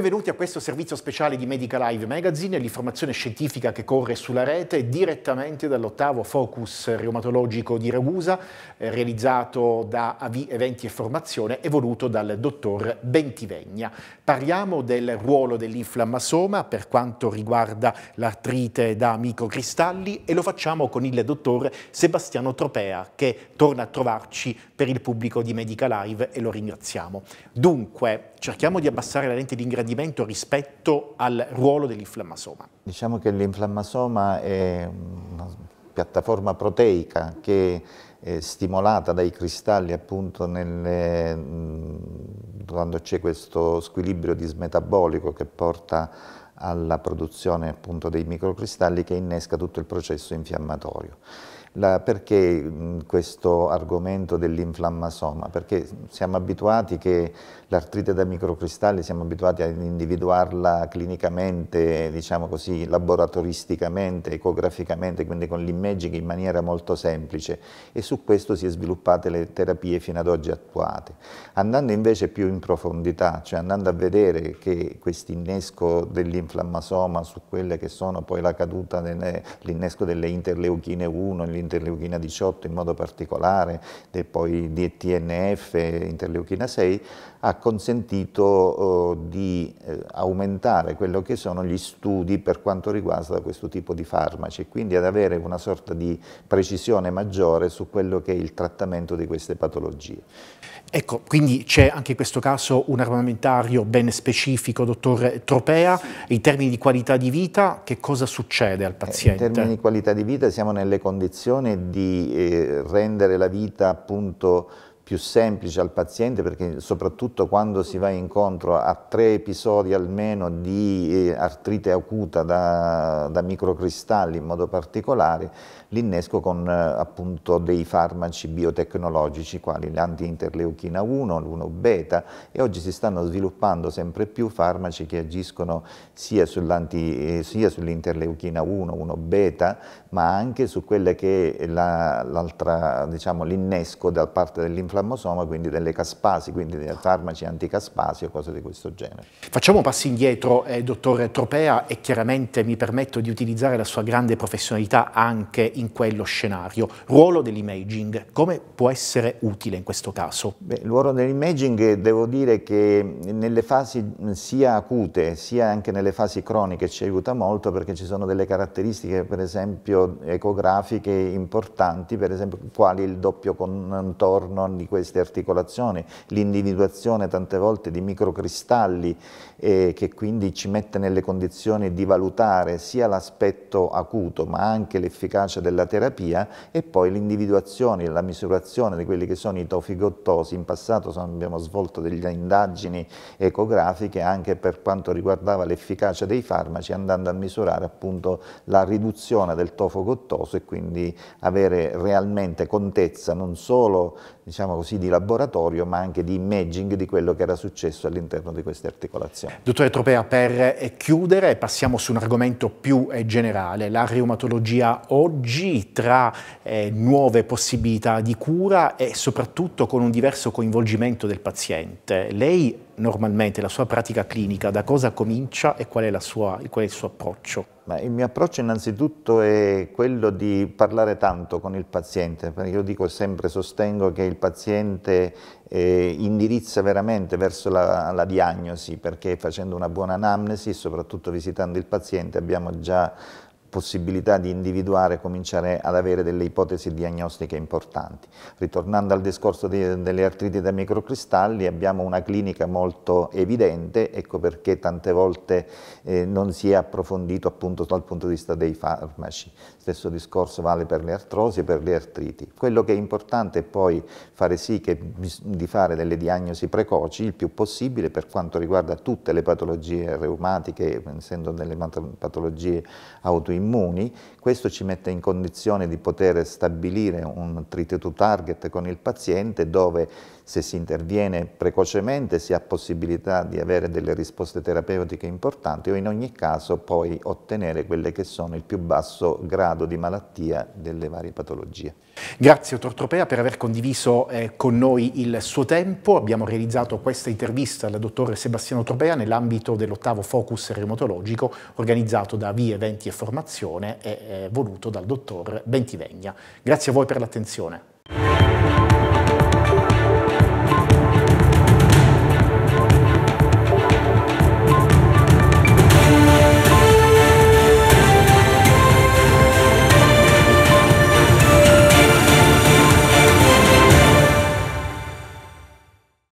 Benvenuti a questo servizio speciale di Medical Live Magazine, l'informazione scientifica che corre sulla rete direttamente dall'ottavo Focus Reumatologico di Ragusa, eh, realizzato da AV Eventi e Formazione e voluto dal dottor Bentivegna. Parliamo del ruolo dell'inflammasoma per quanto riguarda l'artrite da microcristalli e lo facciamo con il dottor Sebastiano Tropea che torna a trovarci per il pubblico di Medical Live e lo ringraziamo. Dunque, cerchiamo di abbassare la lente di ingrandimento tradimento rispetto al ruolo dell'inflammasoma? Diciamo che l'inflammasoma è una piattaforma proteica che è stimolata dai cristalli appunto nelle, quando c'è questo squilibrio dismetabolico che porta alla produzione appunto dei microcristalli che innesca tutto il processo infiammatorio. La, perché mh, questo argomento dell'inflammasoma? Perché siamo abituati che l'artrite da microcristalli, siamo abituati ad individuarla clinicamente, diciamo così, laboratoristicamente, ecograficamente, quindi con l'immaging in maniera molto semplice e su questo si è sviluppate le terapie fino ad oggi attuate. Andando invece più in profondità, cioè andando a vedere che questo innesco dell'inflammasoma su quelle che sono poi la caduta, l'innesco delle interleuchine 1, l'interleuchina 18 in modo particolare e poi di TNF, interleuchina 6, ha consentito eh, di eh, aumentare quello che sono gli studi per quanto riguarda questo tipo di farmaci e quindi ad avere una sorta di precisione maggiore su quello che è il trattamento di queste patologie. Ecco, quindi c'è anche in questo caso un armamentario ben specifico, dottor Tropea, in termini di qualità di vita che cosa succede al eh, paziente? In termini di qualità di vita siamo nelle condizioni intenzione di eh, rendere la vita appunto più semplice al paziente perché soprattutto quando si va incontro a tre episodi almeno di eh, artrite acuta da, da microcristalli in modo particolare, l'innesco con eh, appunto dei farmaci biotecnologici quali l'anti-interleuchina 1, l'1 beta e oggi si stanno sviluppando sempre più farmaci che agiscono sia, eh, sia sull'interleuchina 1, 1 beta ma anche su quelle che è l'altra, la, diciamo l'innesco da parte dell'infiammazione cromosoma, quindi delle caspasi, quindi dei farmaci anticaspasi o cose di questo genere. Facciamo passi indietro, eh, dottore Tropea, e chiaramente mi permetto di utilizzare la sua grande professionalità anche in quello scenario. Ruolo dell'imaging, come può essere utile in questo caso? Beh, il ruolo dell'imaging eh, devo dire che nelle fasi sia acute sia anche nelle fasi croniche ci aiuta molto perché ci sono delle caratteristiche per esempio ecografiche importanti, per esempio quali il doppio contorno di queste articolazioni, l'individuazione tante volte di microcristalli eh, che quindi ci mette nelle condizioni di valutare sia l'aspetto acuto ma anche l'efficacia della terapia e poi l'individuazione e la misurazione di quelli che sono i tofigottosi. In passato abbiamo svolto delle indagini ecografiche anche per quanto riguardava l'efficacia dei farmaci andando a misurare appunto la riduzione del tofo gottoso e quindi avere realmente contezza non solo diciamo così, di laboratorio, ma anche di imaging di quello che era successo all'interno di queste articolazioni. Dottore Tropea, per eh, chiudere passiamo su un argomento più eh, generale, la reumatologia oggi tra eh, nuove possibilità di cura e soprattutto con un diverso coinvolgimento del paziente. Lei normalmente la sua pratica clinica, da cosa comincia e qual è, sua, qual è il suo approccio? Ma il mio approccio innanzitutto è quello di parlare tanto con il paziente, perché io dico sempre, sostengo che il paziente eh, indirizza veramente verso la, la, diagnosi, perché facendo una buona anamnesi, soprattutto visitando il paziente, abbiamo già possibilità di individuare e cominciare ad avere delle ipotesi diagnostiche importanti. Ritornando al discorso di, delle artriti da microcristalli, abbiamo una clinica molto evidente, ecco perché tante volte eh, non si è approfondito appunto dal punto di vista dei farmaci. Stesso discorso vale per le artrosi e per le artriti. Quello che è importante è poi fare sì che, di fare delle diagnosi precoci il più possibile per quanto riguarda tutte le patologie reumatiche, essendo delle patologie autoimmune autoimmuni, questo ci mette in condizione di poter stabilire un treat target con il paziente dove se si interviene precocemente si ha possibilità di avere delle risposte terapeutiche importanti o in ogni caso poi ottenere quelle che sono il più basso grado di malattia delle varie patologie. Grazie dottor Tropea per aver condiviso eh, con noi il suo tempo. Abbiamo realizzato questa intervista al dottor Sebastiano Tropea nell'ambito dell'ottavo focus reumatologico organizzato da Vie Eventi e Formazione formazione è voluto dal dottor Bentivegna. Grazie a voi per l'attenzione.